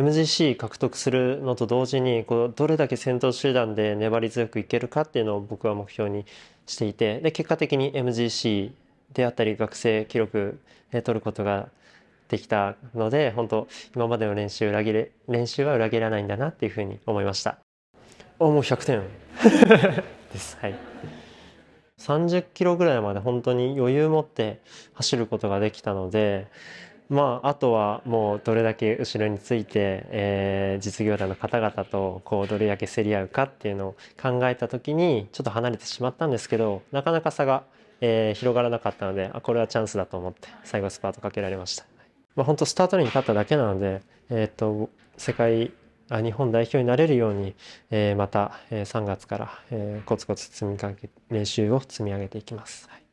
MGC 獲得するのと同時にこうどれだけ先頭集団で粘り強くいけるかっていうのを僕は目標にしていてで結果的に MGC であったり学生記録で取ることができたので本当今までの練習裏切れ練習は裏切らないんだなっていうふうに思いましたおもう100点 ですはい30キロぐらいまで本当に余裕を持って走ることができたのでまあ、あとはもうどれだけ後ろについて、えー、実業団の方々とこうどれだけ競り合うかっていうのを考えた時にちょっと離れてしまったんですけどなかなか差が、えー、広がらなかったのであこれはチャンスだと思って最後スパートかけられました、まあ、本当スタートに立っただけなので、えー、っと世界あ日本代表になれるように、えー、また、3月から、えー、コツコツ積みかけ練習を積み上げていきます。はい